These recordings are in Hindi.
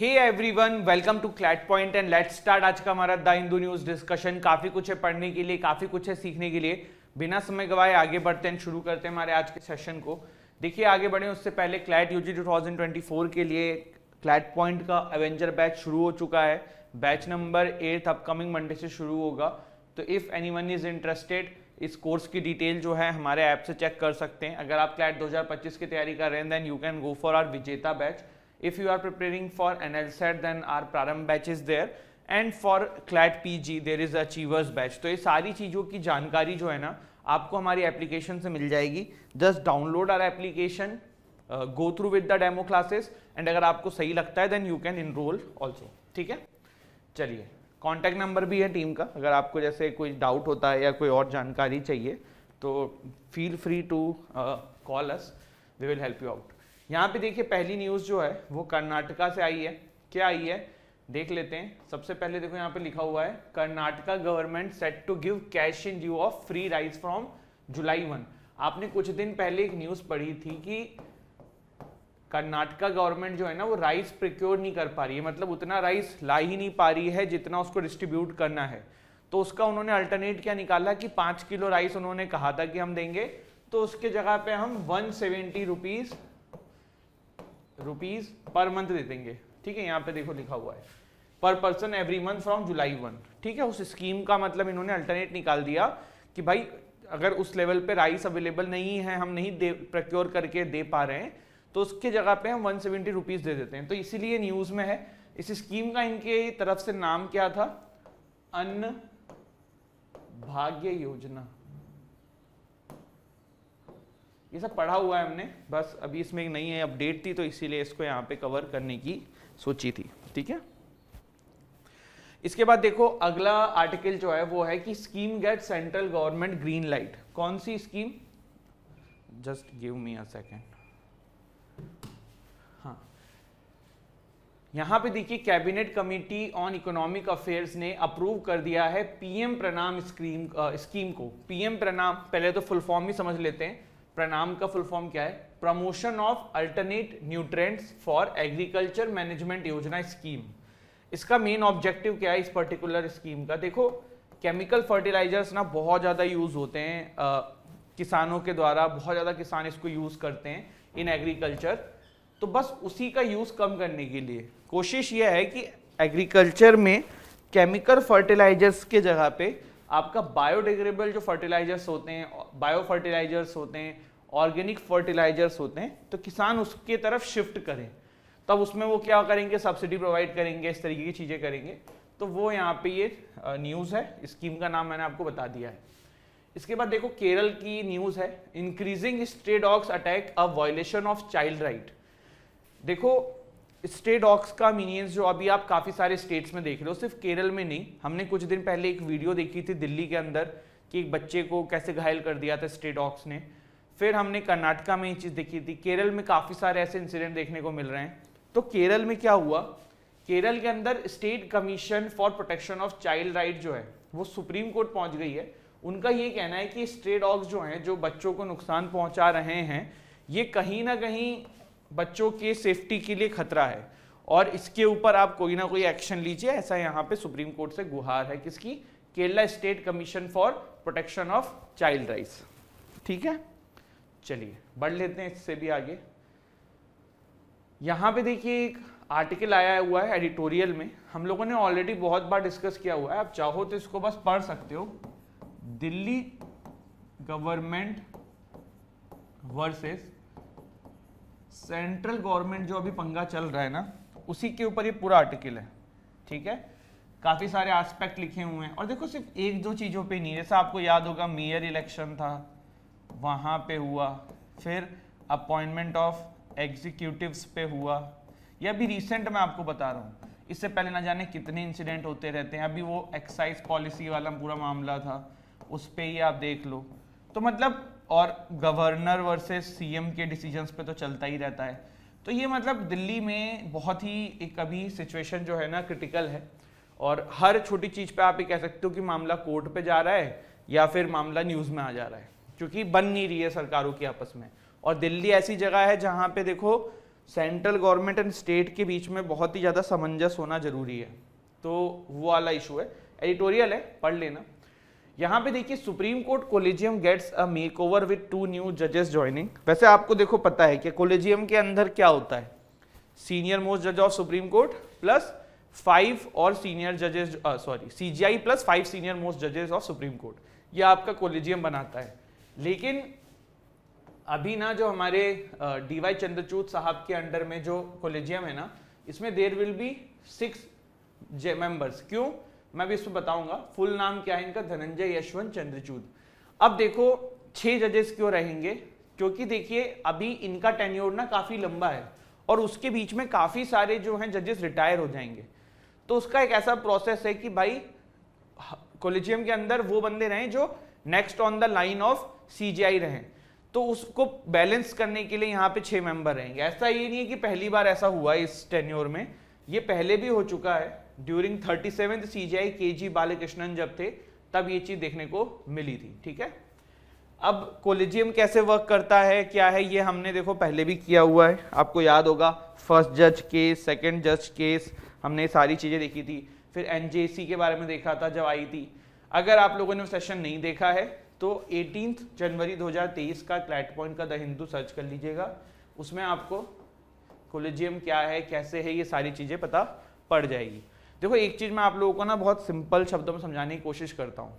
hey everyone welcome to CLAT point and let's start आज का हमारा द हिंदू न्यूज डिस्कशन काफी कुछ है पढ़ने के लिए काफी कुछ है सीखने के लिए बिना समय गवाए आगे बढ़ते हैं शुरू करते हैं हमारे आज के सेशन को देखिए आगे बढ़े उससे पहले क्लैट यूजी 2024 के लिए क्लैट पॉइंट का एवेंजर बैच शुरू हो चुका है batch number eight upcoming Monday से शुरू होगा तो if anyone is interested इस कोर्स की डिटेल जो है हमारे ऐप से चेक कर सकते हैं अगर आप क्लैट 2025 की तैयारी कर रहे हैं then you can go for our Vijeta batch If you are preparing for NLSAT then our Prarambh batch is there and for CLAT PG there is achievers batch तो ये सारी चीज़ों की जानकारी जो है ना आपको हमारी एप्लीकेशन से मिल जाएगी just download our application go through with the demo classes and अगर आपको सही लगता है then you can enroll also ठीक है चलिए कॉन्टैक्ट नंबर भी है टीम का अगर आपको जैसे कोई डाउट होता है या कोई और जानकारी चाहिए तो feel free to call us we will help you out यहाँ पे देखिए पहली न्यूज़ जो है वो कर्नाटका से आई है क्या आई है देख लेते हैं सबसे पहले देखो यहाँ पे लिखा हुआ है Karnataka government set to give cash in lieu of free rice from July one आपने कुछ दिन पहले एक न्यूज़ पढ़ी थी कि कर्नाटका गवर्नमेंट जो है ना वो राइस प्रिक्योर नहीं कर पा रही है मतलब उतना राइस ला ही नहीं पा रही है जितना उसको डिस्ट्रीब्यूट करना है तो उसका उन्होंने अल्टरनेट क्या निकाला कि पाँच किलो राइस उन्होंने कहा था कि हम देंगे तो उसके जगह पे हम one seventy rupees rupees per month दे देंगे ठीक है यहाँ पे देखो लिखा हुआ है per person every month from July one ठीक है उस स्कीम का मतलब इन्होंने अल्टरनेट निकाल दिया कि भाई अगर उस लेवल पे राइस अवेलेबल नहीं है हम नहीं दे प्रक्योर करके दे पा रहे हैं तो उसके जगह पे हम वन सेवेंटी रुपीज़ दे देते हैं तो इसीलिए न्यूज़ में है इस स्कीम का इनके तरफ से नाम क्या था अन्न भाग्य योजना ये सब पढ़ा हुआ है हमने बस अभी इसमें नहीं है अपडेट थी तो इसीलिए इसको यहाँ पे कवर करने की सोची थी ठीक है इसके बाद देखो अगला आर्टिकल जो है वो है कि scheme get central government green light कौन सी scheme just give me a second यहां पे देखिए cabinet committee on economic affairs ने अप्रूव कर दिया है पीएम प्रणाम स्कीम स्कीम को पीएम प्रणाम पहले तो फुल फॉर्म ही समझ लेते हैं प्रणाम का फुल फॉर्म क्या है promotion of alternate nutrients for agriculture management योजना स्कीम इसका मेन ऑब्जेक्टिव क्या है इस पर्टिकुलर स्कीम का देखो केमिकल फर्टिलाइजर्स ना बहुत ज़्यादा यूज़ होते हैं आ, किसानों के द्वारा बहुत ज़्यादा किसान इसको यूज़ करते हैं इन एग्रीकल्चर तो बस उसी का यूज़ कम करने के लिए कोशिश यह है कि एग्रीकल्चर में केमिकल फर्टिलाइजर्स के जगह पे आपका बायोडिग्रेबल जो फर्टिलाइजर्स होते हैं बायो फर्टिलाइजर्स होते हैं ऑर्गेनिक फर्टिलाइजर्स होते हैं तो किसान उसके तरफ शिफ्ट करें तब उसमें वो क्या करेंगे सब्सिडी प्रोवाइड करेंगे इस तरीके की चीज़ें करेंगे तो वो यहाँ पे ये न्यूज़ है स्कीम का नाम मैंने आपको बता दिया है इसके बाद देखो केरल की न्यूज़ है increasing stray dogs attack a violation of child right देखो स्टे डॉग्स का मीनियंस जो अभी आप काफ़ी सारे स्टेट्स में देख रहे हो सिर्फ केरल में नहीं हमने कुछ दिन पहले एक वीडियो देखी थी दिल्ली के अंदर कि एक बच्चे को कैसे घायल कर दिया था स्टे डॉग्स ने फिर हमने कर्नाटका में ये चीज़ देखी थी केरल में काफ़ी सारे ऐसे इंसिडेंट देखने को मिल रहे हैं तो केरल में क्या हुआ केरल के अंदर state commission for protection of child right जो है वो सुप्रीम कोर्ट पहुंच गई है उनका ये कहना है कि स्ट्रे डॉग्स जो हैं जो बच्चों को नुकसान पहुंचा रहे हैं ये कहीं ना कहीं बच्चों के सेफ्टी के लिए खतरा है और इसके ऊपर आप कोई ना कोई एक्शन लीजिए ऐसा यहाँ पे सुप्रीम कोर्ट से गुहार है किसकी Kerala state commission for protection of child rights ठीक है चलिए बढ़ लेते हैं इससे भी आगे यहाँ पे देखिए एक आर्टिकल आया हुआ है एडिटोरियल में हम लोगों ने ऑलरेडी बहुत बार डिस्कस किया हुआ है आप चाहो तो इसको बस पढ़ सकते हो Delhi government versus central government जो अभी पंगा चल रहा है ना उसी के ऊपर ये पूरा आर्टिकल है ठीक है काफ़ी सारे एस्पेक्ट लिखे हुए हैं और देखो सिर्फ एक दो चीज़ों पे नहीं जैसा आपको याद होगा मेयर इलेक्शन था वहाँ पे हुआ फिर अपॉइंटमेंट ऑफ एग्जीक्यूटिवस पे हुआ यह भी रिसेंट मैं आपको बता रहा हूँ इससे पहले ना जाने कितने इंसिडेंट होते रहते हैं अभी वो एक्साइज पॉलिसी वाला पूरा मामला था उस पर ही आप देख लो तो मतलब और गवर्नर वर्सेस सीएम के डिसीजंस पे तो चलता ही रहता है तो ये मतलब दिल्ली में बहुत ही एक अभी सिचुएशन जो है ना क्रिटिकल है और हर छोटी चीज़ पे आप ये कह सकते हो कि मामला कोर्ट पे जा रहा है या फिर मामला न्यूज़ में आ जा रहा है क्योंकि बन नहीं रही है सरकारों की आपस में और दिल्ली ऐसी जगह है जहां पे देखो सेंट्रल गवर्नमेंट एंड स्टेट के बीच में बहुत ही ज़्यादा समंजस होना ज़रूरी है तो वो वाला इशू है एडिटोरियल है पढ़ लेना यहाँ पे देखिए supreme Court collegium gets a makeover with two new जजेस ज्वाइनिंग वैसे आपको देखो पता है कि कोलेजियम के अंदर क्या होता है सीनियर मोस्ट जज of supreme court plus five और सीनियर जजेस sorry CGI plus five senior most जजेस ऑफ सुप्रीम कोर्ट ये आपका कोलेजियम बनाता है लेकिन अभी ना जो हमारे डी वाई चंद्रचूड साहब के अंडर में जो कॉलेजियम है ना इसमें there will be six J members क्यों मैं भी इसमें बताऊंगा फुल नाम क्या है इनका धनंजय यशवंत चंद्रचूत अब देखो छह जजेस क्यों रहेंगे क्योंकि देखिए अभी इनका टेन्योर ना काफ़ी लंबा है और उसके बीच में काफ़ी सारे जो हैं जजेस रिटायर हो जाएंगे तो उसका एक ऐसा प्रोसेस है कि भाई कोलिजियम के अंदर वो बंदे रहे जो next on the line of C रहे तो उसको बैलेंस करने के लिए यहाँ पे छह मेंबर रहेंगे ऐसा ये नहीं है कि पहली बार ऐसा हुआ है इस टेन्योर में ये पहले भी हो चुका है during thirty seventh C J I K G Balakrishnan जब थे तब ये चीज़ देखने को मिली थी ठीक है अब कोलेजियम कैसे वर्क करता है क्या है ये हमने देखो पहले भी किया हुआ है आपको याद होगा फर्स्ट जज केस सेकेंड जज केस हमने सारी चीज़ें देखी थी फिर एन के बारे में देखा था जब आई थी अगर आप लोगों ने सेशन नहीं देखा है तो एटीन जनवरी 2023 का क्लैट पॉइंट का द हिंदू सर्च कर लीजिएगा उसमें आपको कोलेजियम क्या है कैसे है ये सारी चीज़ें पता पड़ जाएगी देखो एक चीज़ मैं आप लोगों को ना बहुत सिंपल शब्दों में समझाने की कोशिश करता हूँ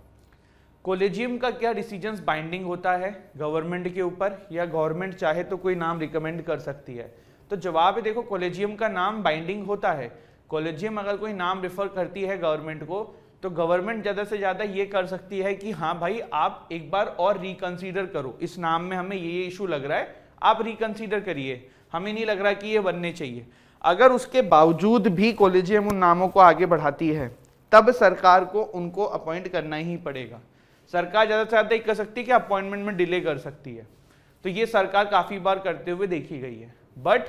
कोलेजियम का क्या डिसीजंस बाइंडिंग होता है गवर्नमेंट के ऊपर या गवर्नमेंट चाहे तो कोई नाम रिकमेंड कर सकती है तो जवाब है देखो कोलेजियम का नाम बाइंडिंग होता है कोलेजियम अगर कोई नाम रिफर करती है गवर्नमेंट को तो गवर्नमेंट ज़्यादा से ज़्यादा ये कर सकती है कि हाँ भाई आप एक बार और रिकंसिडर करो इस नाम में हमें ये इशू लग रहा है आप रिकंसिडर करिए हमें नहीं लग रहा कि ये बनने चाहिए अगर उसके बावजूद भी कॉलेजियम उन नामों को आगे बढ़ाती है तब सरकार को उनको अपॉइंट करना ही पड़ेगा सरकार ज़्यादा से ज़्यादा कर सकती है कि अपॉइंटमेंट में डिले कर सकती है तो ये सरकार काफ़ी बार करते हुए देखी गई है बट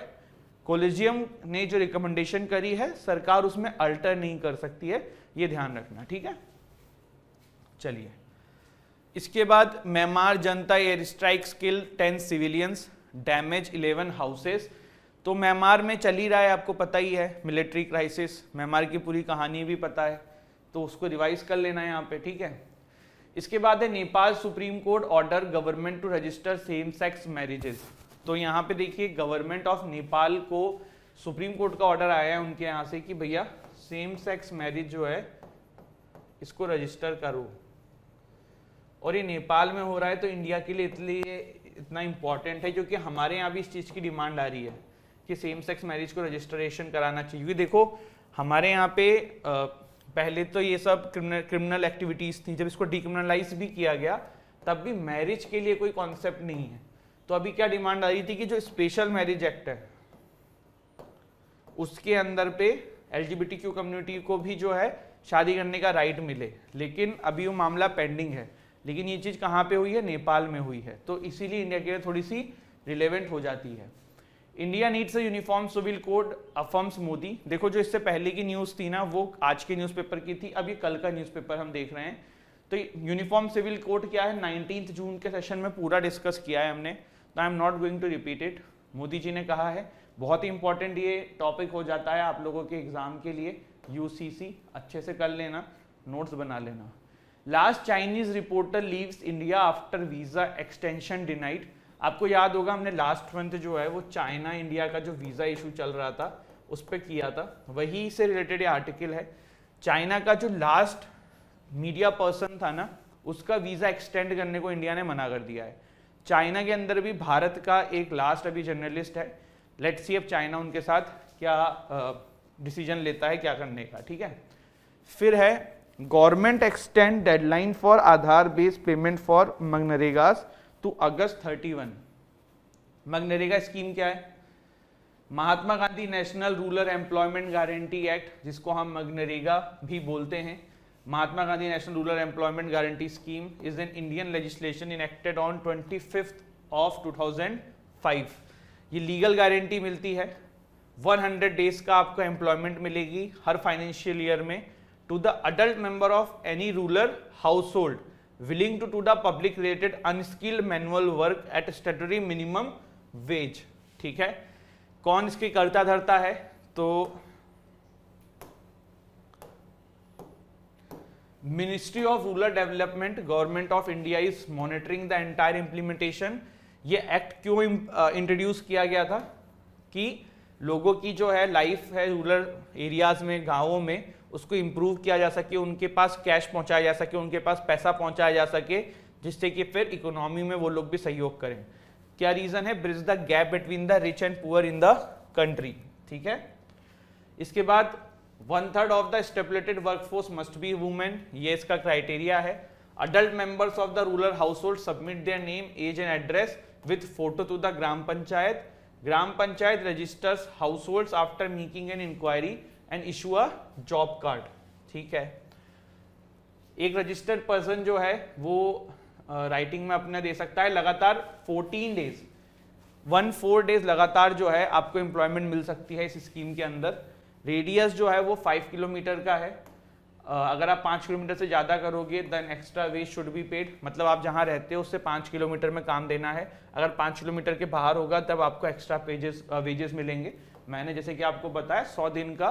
कॉलेजियम ने जो रिकमेंडेशन करी है सरकार उसमें अल्टर नहीं कर सकती है ये ध्यान रखना ठीक है चलिए इसके बाद म्यांमार जनता एयर स्ट्राइक स्किल ten civilians damage eleven houses तो म्यांमार में चल ही रहा है आपको पता ही है मिलिट्री क्राइसिस म्यांमार की पूरी कहानी भी पता है तो उसको रिवाइज कर लेना है यहाँ पे ठीक है इसके बाद है Nepal Supreme Court order government to register same sex marriages तो यहाँ पे देखिए गवर्नमेंट ऑफ नेपाल को सुप्रीम कोर्ट का ऑर्डर आया है उनके यहाँ से कि भैया सेम सेक्स मैरिज जो है इसको रजिस्टर करो और ये नेपाल में हो रहा है तो इंडिया के लिए इतनी इतना इम्पॉर्टेंट है क्योंकि हमारे यहाँ भी इस चीज़ की डिमांड आ रही है कि सेम सेक्स मैरिज को रजिस्ट्रेशन कराना चाहिए क्योंकि देखो हमारे यहाँ पे पहले तो ये सब क्रिमिनल क्रिमिनल एक्टिविटीज़ थी जब इसको डिक्रिमिनलाइज भी किया गया तब भी मैरिज के लिए कोई कॉन्सेप्ट नहीं है तो अभी क्या डिमांड आ रही थी कि जो स्पेशल मैरिज एक्ट है उसके अंदर पे एल कम्युनिटी को भी जो है शादी करने का राइट मिले लेकिन अभी वो मामला पेंडिंग है लेकिन ये चीज़ कहाँ पे हुई है नेपाल में हुई है तो इसीलिए इंडिया के लिए थोड़ी सी रिलेवेंट हो जाती है India needs a uniform civil code affirms Modi देखो जो इससे पहले की न्यूज़ थी ना वो आज के न्यूज़पेपर की थी अब ये कल का न्यूज़पेपर हम देख रहे हैं तो यूनिफॉर्म सिविल कोड क्या है नाइनटीन जून के सेशन में पूरा डिस्कस किया है हमने तो I am not going to repeat it Modi ji ने कहा है बहुत ही इंपॉर्टेंट ये टॉपिक हो जाता है आप लोगों के एग्ज़ाम के लिए यूसीसी अच्छे से कर लेना नोट्स बना लेना last Chinese reporter leaves India after visa extension denied आपको याद होगा हमने लास्ट मंथ जो है वो चाइना इंडिया का जो वीज़ा इशू चल रहा था उस पर किया था वही से रिलेटेड ये आर्टिकल है चाइना का जो लास्ट मीडिया पर्सन था ना उसका वीज़ा एक्सटेंड करने को इंडिया ने मना कर दिया है चाइना के अंदर भी भारत का एक लास्ट अभी जर्नलिस्ट है लेट सी एफ चाइना उनके साथ क्या डिसीजन लेता है क्या करने का ठीक है फिर है government extend deadline for Aadhaar based payment for MGNREGA to August 31 MGNREGA scheme क्या है Mahatma Gandhi national rural employment guarantee act जिसको हम मगनरेगा भी बोलते हैं Mahatma employment guarantee scheme is an Indian is an on twenty fifth of two thousand five ये लीगल गारंटी मिलती है 100 डेज का आपको एम्प्लॉयमेंट मिलेगी हर फाइनेंशियल ईयर में to the adult member of any rural household willing to to the public related unskilled manual work at statutory minimum wage ठीक है कौन इसकी करता धरता है तो ministry of rural development government of India is monitoring the entire implementation ये एक्ट क्यों इंट्रोड्यूस किया गया था कि लोगों की जो है लाइफ है रूरल एरियाज़ में गांवों में उसको इम्प्रूव किया जा सके उनके पास कैश पहुंचाया जा सके उनके पास पैसा पहुंचाया जा सके जिससे कि फिर इकोनॉमी में वो लोग भी सहयोग करें क्या रीज़न है bridge the gap between the rich and poor in the country ठीक है इसके बाद one third of the work workforce must be women ये इसका क्राइटेरिया है adult members of the rural household submit their name age and address with photo to the gram panchayat gram panchayat registers households after making an inquiry and issue a job card ठीक है एक रजिस्टर्ड पर्सन जो है वो राइटिंग में अपना दे सकता है लगातार 14 डेज वन फोर डेज लगातार जो है आपको एम्प्लॉयमेंट मिल सकती है इस स्कीम के अंदर रेडियस जो है वो 5 किलोमीटर का है अगर आप पाँच किलोमीटर से ज़्यादा करोगे then extra wage should be paid मतलब आप जहाँ रहते हो उससे पाँच किलोमीटर में काम देना है अगर पाँच किलोमीटर के बाहर होगा तब आपको एक्स्ट्रा पेजेस वेजेस मिलेंगे मैंने जैसे कि आपको बताया सौ दिन का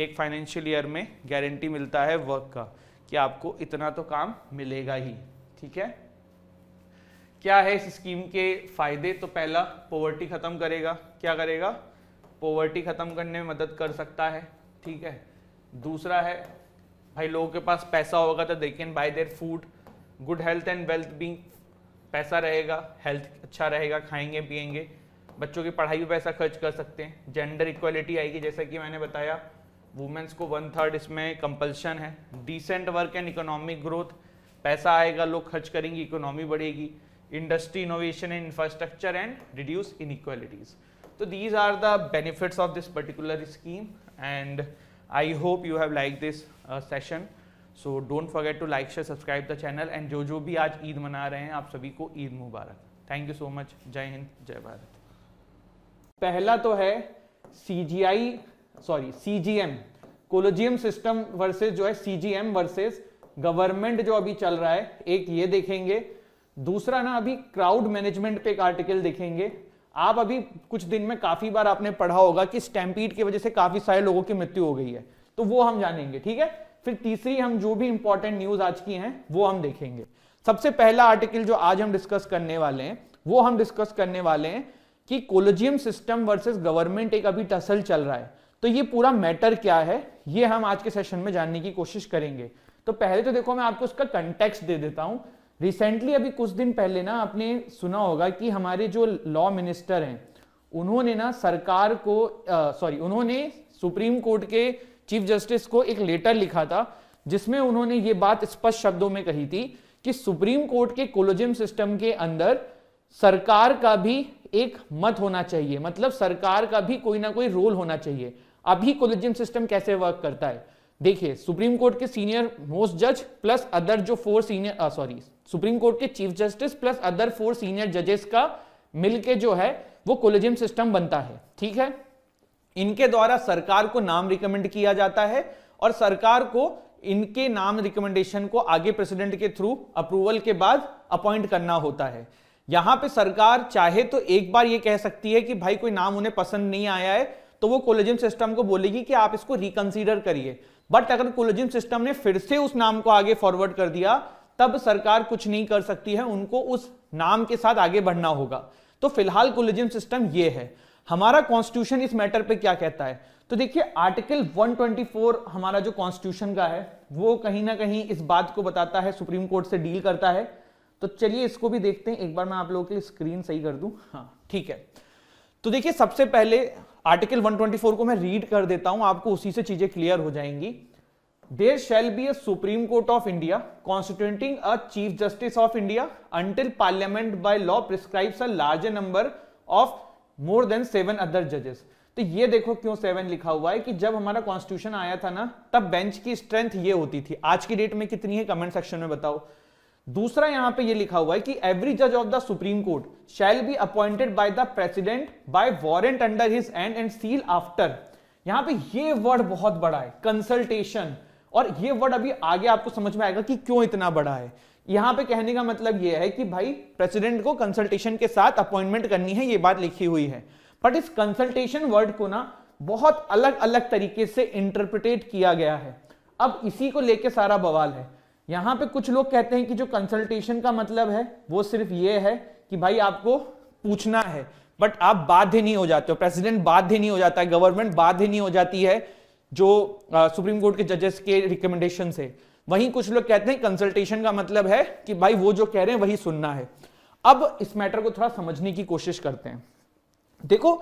एक फाइनेंशियल ईयर में गारंटी मिलता है वर्क का कि आपको इतना तो काम मिलेगा ही ठीक है क्या है इस स्कीम के फायदे तो पहला पोवर्टी ख़त्म करेगा क्या करेगा पोवर्टी ख़त्म करने में मदद कर सकता है ठीक है दूसरा है भाई लोगों के पास पैसा होगा तो they can buy their food good health and wealth भी पैसा रहेगा हेल्थ अच्छा रहेगा खाएंगे पियेंगे बच्चों की पढ़ाई भी पैसा खर्च कर सकते हैं जेंडर इक्वलिटी आएगी जैसा कि मैंने बताया वुमेंस को वन थर्ड इसमें कंपल्शन है decent work and economic growth पैसा आएगा लोग खर्च करेंगे इकोनॉमी बढ़ेगी industry innovation and infrastructure and reduce in तो these are the benefits of this particular scheme and I hope you have like this session so don't forget to like share subscribe the channel and जो जो भी आज ईद मना रहे हैं आप सभी को ईद मुबारक थैंक यू सो मच जय हिंद जय भारत पहला तो है C J I sorry C J M collegium system versus जो है C J M versus government जो अभी चल रहा है एक ये देखेंगे दूसरा ना अभी क्राउड मैनेजमेंट पे एक आर्टिकल देखेंगे आप अभी कुछ दिन में काफी बार आपने पढ़ा होगा कि स्टैम्पीड की वजह से काफी सारे लोगों की मृत्यु हो गई है तो वो हम जानेंगे ठीक है फिर तीसरी हम जो भी इंपॉर्टेंट न्यूज आज की है वो हम देखेंगे सबसे पहला आर्टिकल जो आज हम डिस्कस करने वाले हैं वो हम डिस्कस करने वाले हैं कि कोलोजियम सिस्टम वर्सेस गवर्नमेंट एक अभी टसल चल रहा है तो ये पूरा मैटर क्या है ये हम आज के सेशन में जानने की कोशिश करेंगे तो पहले तो देखो मैं आपको उसका कंटेक्स्ट दे देता हूं रिसेंटली अभी कुछ दिन पहले ना आपने सुना होगा कि हमारे जो लॉ मिनिस्टर हैं उन्होंने ना सरकार को सॉरी उन्होंने सुप्रीम कोर्ट के चीफ जस्टिस को एक लेटर लिखा था जिसमें उन्होंने ये बात स्पष्ट शब्दों में कही थी कि सुप्रीम कोर्ट के कोलोजियम सिस्टम के अंदर सरकार का भी एक मत होना चाहिए मतलब सरकार का भी कोई ना कोई रोल होना चाहिए अभी कोलोजियम सिस्टम कैसे वर्क करता है देखिए सुप्रीम कोर्ट के सीनियर मोस्ट जज प्लस अदर जो four senior sorry supreme court के chief justice plus other four senior जजेस का मिलके जो है वो कोलेजियम सिस्टम बनता है ठीक है इनके द्वारा सरकार को नाम रिकमेंड किया जाता है और सरकार को इनके नाम रिकमेंडेशन को आगे प्रेसिडेंट के थ्रू अप्रूवल के बाद अपॉइंट करना होता है यहां पे सरकार चाहे तो एक बार ये कह सकती है कि भाई कोई नाम उन्हें पसंद नहीं आया है तो वो कोलेजियम सिस्टम को बोलेगी कि आप इसको रिकंसीडर करिए बट अगर कुलजिम सिस्टम ने फिर से उस नाम को आगे फॉरवर्ड कर दिया तब सरकार कुछ नहीं कर सकती है उनको उस नाम के साथ आगे बढ़ना होगा तो फिलहाल कुलजिम सिस्टम ये है हमारा कॉन्स्टिट्यूशन इस मैटर पे क्या कहता है तो देखिए आर्टिकल 124 हमारा जो कॉन्स्टिट्यूशन का है वो कहीं ना कहीं इस बात को बताता है सुप्रीम कोर्ट से डील करता है तो चलिए इसको भी देखते हैं एक बार मैं आप लोगों के स्क्रीन सही कर दूं हाँ ठीक है तो देखिए सबसे पहले आर्टिकल 124 को मैं रीड कर देता हूं आपको उसी से चीजें क्लियर हो जाएंगी there shall be supreme court of India constituting a chief justice of India until parliament by law prescribes a larger number of more than seven other जजेस तो ये देखो क्यों सेवन लिखा हुआ है कि जब हमारा कॉन्स्टिट्यूशन आया था ना तब बेंच की स्ट्रेंथ ये होती थी आज की डेट में कितनी है कमेंट सेक्शन में बताओ दूसरा यहां पे ये लिखा हुआ है कि एवरी जज of the supreme court shall be appointed by the president by warrant under his hand and seal after यहां पे ये वर्ड बहुत बड़ा है कंसल्टेशन और ये वर्ड अभी आगे आपको समझ में आएगा कि क्यों इतना बड़ा है यहां पे कहने का मतलब यह है कि भाई प्रेसिडेंट को कंसल्टेशन के साथ अपॉइंटमेंट करनी है ये बात लिखी हुई है बट इस कंसल्टेशन वर्ड को ना बहुत अलग अलग तरीके से इंटरप्रिटेट किया गया है अब इसी को लेके सारा बवाल है यहाँ पे कुछ लोग कहते हैं कि जो कंसल्टेशन का मतलब है वो सिर्फ ये है कि भाई आपको पूछना है बट आप बाध्य नहीं हो जाते हो प्रेसिडेंट बाध्य नहीं हो जाता है गवर्नमेंट बाध्य नहीं हो जाती है जो आ, सुप्रीम कोर्ट के जजेस के रिकमेंडेशन से वहीं कुछ लोग कहते हैं कंसल्टेशन का मतलब है कि भाई वो जो कह रहे हैं वही सुनना है अब इस मैटर को थोड़ा समझने की कोशिश करते हैं देखो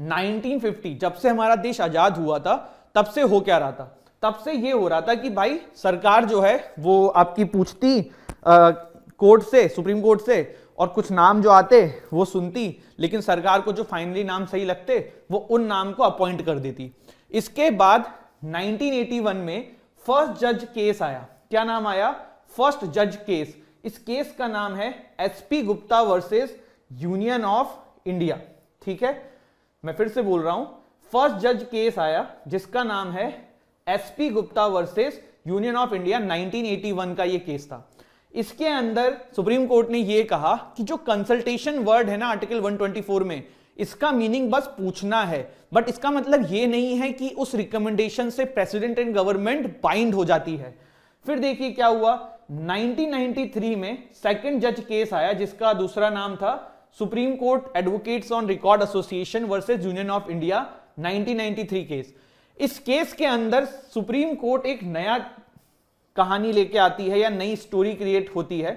1950 जब से हमारा देश आजाद हुआ था तब से हो क्या रहा था तब से ये हो रहा था कि भाई सरकार जो है वो आपकी पूछती कोर्ट से सुप्रीम कोर्ट से और कुछ नाम जो आते वो सुनती लेकिन सरकार को जो फाइनली नाम सही लगते वो उन नाम को अपॉइंट कर देती इसके बाद 1981 में फर्स्ट जज केस आया क्या नाम आया फर्स्ट जज केस इस केस का नाम है SP Gupta versus union of India ठीक है मैं फिर से बोल रहा हूं फर्स्ट जज केस आया जिसका नाम है SP Gupta versus union of India 1981 का ये केस था इसके अंदर सुप्रीम कोर्ट ने यह कहा कि जो कंसल्टेशन वर्ड है ना आर्टिकल 124 में इसका मीनिंग बस पूछना है बट इसका मतलब ये नहीं है कि उस रिकमेंडेशन से प्रेसिडेंट एंड गवर्नमेंट बाइंड हो जाती है फिर देखिए क्या हुआ 1993 में सेकंड जज केस आया जिसका दूसरा नाम था supreme court advocates on record association versus union of India 1993 case इस केस के अंदर सुप्रीम कोर्ट एक नया कहानी लेके आती है या नई स्टोरी क्रिएट होती है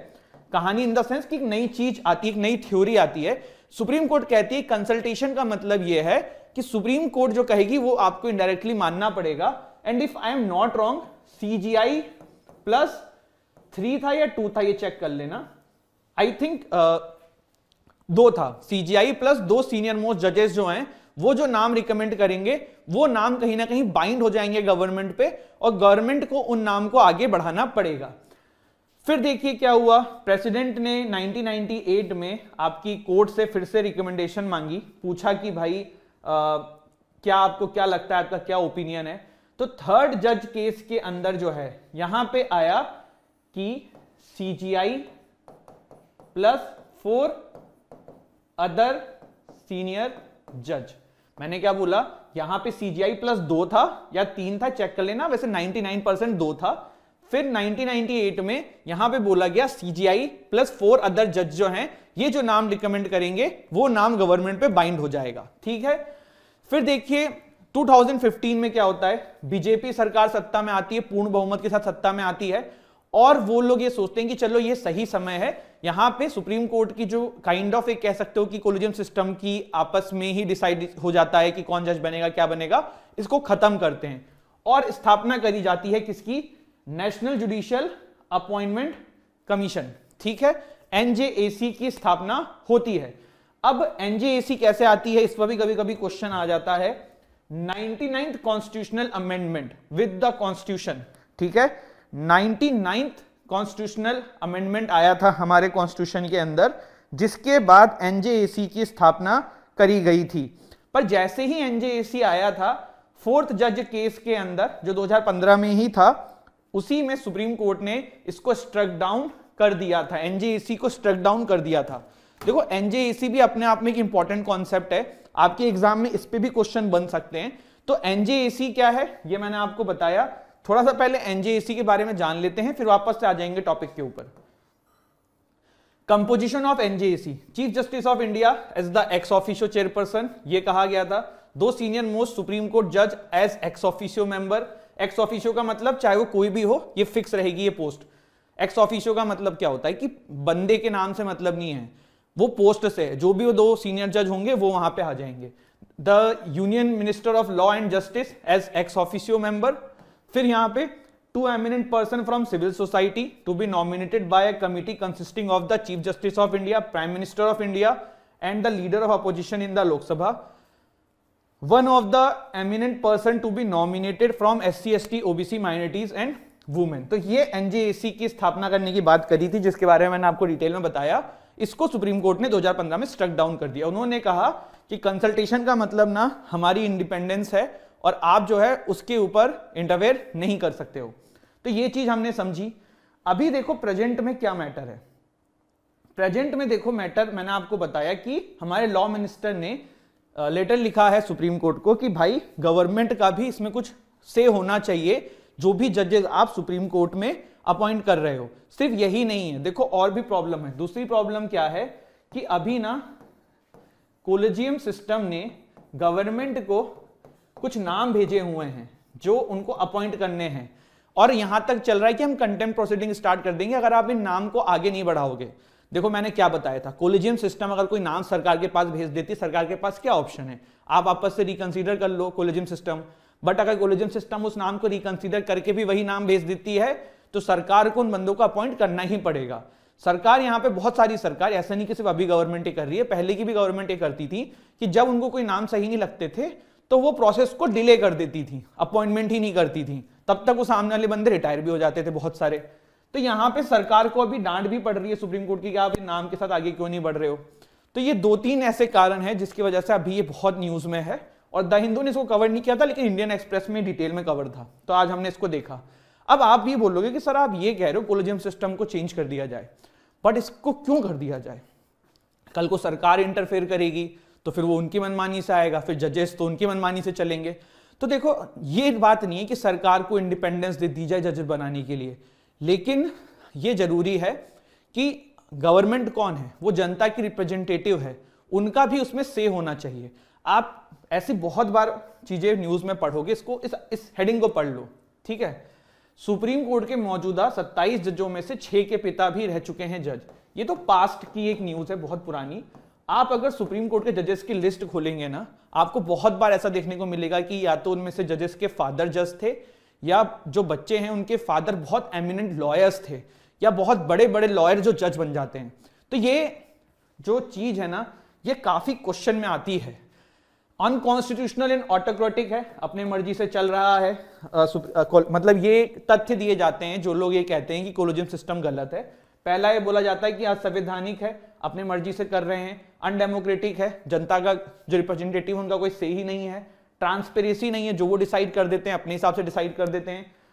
कहानी इन द सेंस कि नई चीज आती है नई थ्योरी आती है सुप्रीम कोर्ट कहती है कंसल्टेशन का मतलब यह है कि सुप्रीम कोर्ट जो कहेगी वो आपको इनडायरेक्टली मानना पड़ेगा and if I am not wrong CGI plus three था या टू था ये चेक कर लेना आई थिंक uh, दो था सीजीआई प्लस दो सीनियर मोस्ट जजेस जो हैं वो जो नाम रिकमेंड करेंगे वो नाम कहीं ना कहीं बाइंड हो जाएंगे गवर्नमेंट पे और गवर्नमेंट को उन नाम को आगे बढ़ाना पड़ेगा फिर देखिए क्या हुआ प्रेसिडेंट ने 1998 में आपकी कोर्ट से फिर से रिकमेंडेशन मांगी पूछा कि भाई आ, क्या आपको क्या लगता है आपका क्या ओपिनियन है तो थर्ड जज केस के अंदर जो है यहां पे आया कि CGI plus four other senior जज मैंने क्या बोला यहां पे सीजीआई प्लस दो था या तीन था चेक कर लेना वैसे 99 परसेंट दो था फिर 1998 में यहां पे बोला गया सीजीआई प्लस फोर अदर जज जो हैं ये जो नाम रिकमेंड करेंगे वो नाम गवर्नमेंट पे बाइंड हो जाएगा ठीक है फिर देखिए 2015 में क्या होता है बीजेपी सरकार सत्ता में आती है पूर्ण बहुमत के साथ सत्ता में आती है और वो लोग ये सोचते हैं कि चलो ये सही समय है यहां पे सुप्रीम कोर्ट की जो काइंड kind ऑफ of एक कह सकते हो कि कोलिजियम सिस्टम की आपस में ही डिसाइड हो जाता है कि कौन जज बनेगा क्या बनेगा इसको खत्म करते हैं और स्थापना करी जाती है किसकी नेशनल जुडिशियल अपॉइंटमेंट कमीशन ठीक है एनजेएसी की स्थापना होती है अब एनजेएसी कैसे आती है इस पर भी कभी कभी क्वेश्चन आ जाता है ninety constitutional amendment with the constitution ठीक है नाइनटी कॉन्स्टिट्यूशनल अमेंडमेंट आया था हमारे कॉन्स्टिट्यूशन के अंदर जिसके बाद एनजेएसी की स्थापना करी गई थी पर जैसे ही एनजेएसी आया था फोर्थ जज केस के अंदर जो 2015 में ही था उसी में सुप्रीम कोर्ट ने इसको स्ट्रक डाउन कर दिया था एनजेएसी को स्ट्रक डाउन कर दिया था देखो एनजेएसी भी अपने आप में एक इंपॉर्टेंट कॉन्सेप्ट है आपके एग्जाम में इस पर भी क्वेश्चन बन सकते हैं तो एनजेएसी क्या है ये मैंने आपको बताया थोड़ा सा पहले एनजीएसी के बारे में जान लेते हैं फिर वापस से आ जाएंगे टॉपिक के ऊपर composition of NGAC chief justice of India as the ex officio chairperson ये कहा गया था दो सीनियर मोस्ट सुप्रीम कोर्ट जज as ex officio member ex officio का मतलब चाहे वो कोई भी हो ये फिक्स रहेगी ये पोस्ट एक्स ऑफिशियो का मतलब क्या होता है कि बंदे के नाम से मतलब नहीं है वो पोस्ट से जो भी वो दो सीनियर जज होंगे वो वहां पे आ जाएंगे the union minister of law and justice as ex officio member फिर यहां पे two eminent person from civil society to be nominated by a committee consisting of the chief justice of India prime minister of India and the leader of opposition in the Lok Sabha one of the eminent person to be nominated from S C S T OBC minorities and women तो ये एनजेएसी की स्थापना करने की बात करी थी जिसके बारे में मैंने आपको डिटेल में बताया इसको सुप्रीम कोर्ट ने 2015 में स्ट्रक डाउन कर दिया उन्होंने कहा कि कंसल्टेशन का मतलब ना हमारी इंडिपेंडेंस है और आप जो है उसके ऊपर इंटरवेयर नहीं कर सकते हो तो ये चीज हमने समझी अभी देखो प्रेजेंट में क्या मैटर है प्रेजेंट में देखो मैटर मैंने आपको बताया कि हमारे लॉ मिनिस्टर ने लेटर लिखा है सुप्रीम कोर्ट को कि भाई गवर्नमेंट का भी इसमें कुछ से होना चाहिए जो भी जजेस आप सुप्रीम कोर्ट में अपॉइंट कर रहे हो सिर्फ यही नहीं है देखो और भी प्रॉब्लम है दूसरी प्रॉब्लम क्या है कि अभी ना कोलेजियम सिस्टम ने गवर्नमेंट को कुछ नाम भेजे हुए हैं जो उनको अपॉइंट करने हैं और यहां तक चल रहा है कि हम कंटेंट प्रोसीडिंग स्टार्ट कर देंगे अगर आप इन नाम को आगे नहीं बढ़ाओगे देखो मैंने क्या बताया था कोलिजियम सिस्टम अगर कोई नाम सरकार के पास भेज देती सरकार के पास क्या ऑप्शन है आप आपस से रिकंसीडर कर लो कोलिजियम सिस्टम बट अगर कोलिजियम सिस्टम उस नाम को रिकंसीडर करके भी वही नाम भेज देती है तो सरकार को उन बंदों को अपॉइंट करना ही पड़ेगा सरकार यहाँ पे बहुत सारी सरकार ऐसा नहीं कि सिर्फ अभी गवर्नमेंट ही कर रही है पहले की भी गवर्नमेंट ये करती थी कि जब उनको कोई नाम सही नहीं लगते थे तो वो प्रोसेस को डिले कर देती थी अपॉइंटमेंट ही नहीं करती थी तब तक वो सामने वाले बंदे रिटायर भी हो जाते थे बहुत सारे तो यहां पे सरकार को अभी डांट भी पड़ रही है सुप्रीम कोर्ट की कि आप नाम के साथ आगे क्यों नहीं बढ़ रहे हो तो ये दो तीन ऐसे कारण हैं जिसकी वजह से अभी ये बहुत न्यूज में है और द हिंदू ने इसको कवर नहीं किया था लेकिन इंडियन एक्सप्रेस में डिटेल में कवर था तो आज हमने इसको देखा अब आप ये बोलोगे कि सर आप ये कह रहे हो कोलोजियम सिस्टम को चेंज कर दिया जाए बट इसको क्यों कर दिया जाए कल को सरकार इंटरफेयर करेगी तो फिर वो उनकी मनमानी से आएगा फिर जजेस तो उनकी मनमानी से चलेंगे तो देखो ये बात नहीं है कि सरकार को इंडिपेंडेंस दे दी जाए जजेस बनाने के लिए लेकिन ये जरूरी है कि गवर्नमेंट कौन है वो जनता की रिप्रेजेंटेटिव है उनका भी उसमें से होना चाहिए आप ऐसी बहुत बार चीजें न्यूज में पढ़ोगे इसको इस इस हेडिंग को पढ़ लो ठीक है सुप्रीम कोर्ट के मौजूदा 27 जजों में से छह के पिता भी रह चुके हैं जज ये तो पास्ट की एक न्यूज है बहुत पुरानी आप अगर सुप्रीम कोर्ट के जजेस की लिस्ट खोलेंगे ना आपको बहुत बार ऐसा देखने को मिलेगा कि या तो उनमें से जजेस के फादर जज थे या जो बच्चे हैं उनके फादर बहुत एमिनेंट लॉयर्स थे या बहुत बड़े बड़े लॉयर जो जज बन जाते हैं तो ये जो चीज़ है ना ये काफ़ी क्वेश्चन में आती है अनकॉन्स्टिट्यूशनल एंड ऑटोक्रेटिक है अपने मर्जी से चल रहा है आ, आ, मतलब ये तथ्य दिए जाते हैं जो लोग ये कहते हैं कि कोलोजियम सिस्टम गलत है पहला ये बोला जाता है कि असंवैधानिक है अपनी मर्जी से कर रहे हैं अनडेमोक्रेटिक है जनता का जो रिप्रेजेंटेटिव उनका कोई से ही नहीं है ट्रांसपेरेंसी नहीं है जो वो डिसाइड कर देते हैं अपने हिसाब से डिसाइड कर देते हैं